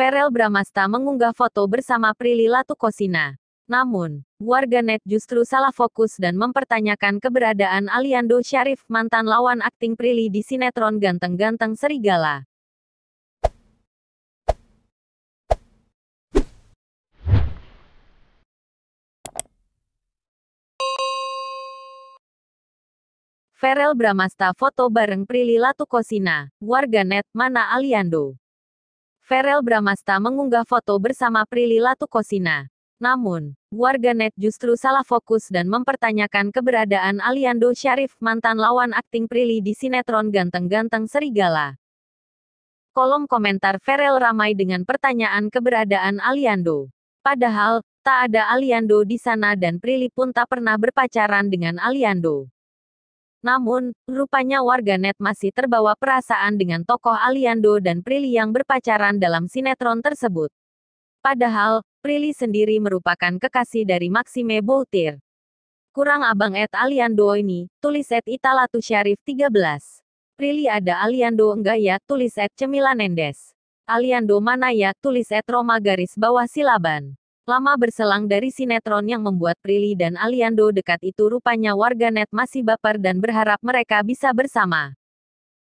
Verel Bramasta mengunggah foto bersama Prilly Latukosina. Namun, warganet justru salah fokus dan mempertanyakan keberadaan Aliando Syarif mantan lawan akting Prilly di sinetron Ganteng-Ganteng Serigala. Verel Bramasta foto bareng Prilly Latukosina, warganet mana Aliando. Verel Bramasta mengunggah foto bersama Prilly Latukosina. Namun, warganet justru salah fokus dan mempertanyakan keberadaan Aliando Syarif mantan lawan akting Prilly di sinetron Ganteng-Ganteng Serigala. Kolom komentar Verel ramai dengan pertanyaan keberadaan Aliando. Padahal, tak ada Aliando di sana dan Prilly pun tak pernah berpacaran dengan Aliando. Namun, rupanya warganet masih terbawa perasaan dengan tokoh Aliando dan Prilly yang berpacaran dalam sinetron tersebut. Padahal, Prilly sendiri merupakan kekasih dari Maxime Boutir. Kurang abang et Aliando ini, tulis et Italatu Syarif 13. Prilly ada Aliando enggak ya, tulis et Cemilanendes. Aliando mana ya, tulis et Roma garis bawah silaban. Lama berselang dari sinetron yang membuat Prilly dan Aliando dekat itu rupanya warganet masih baper dan berharap mereka bisa bersama.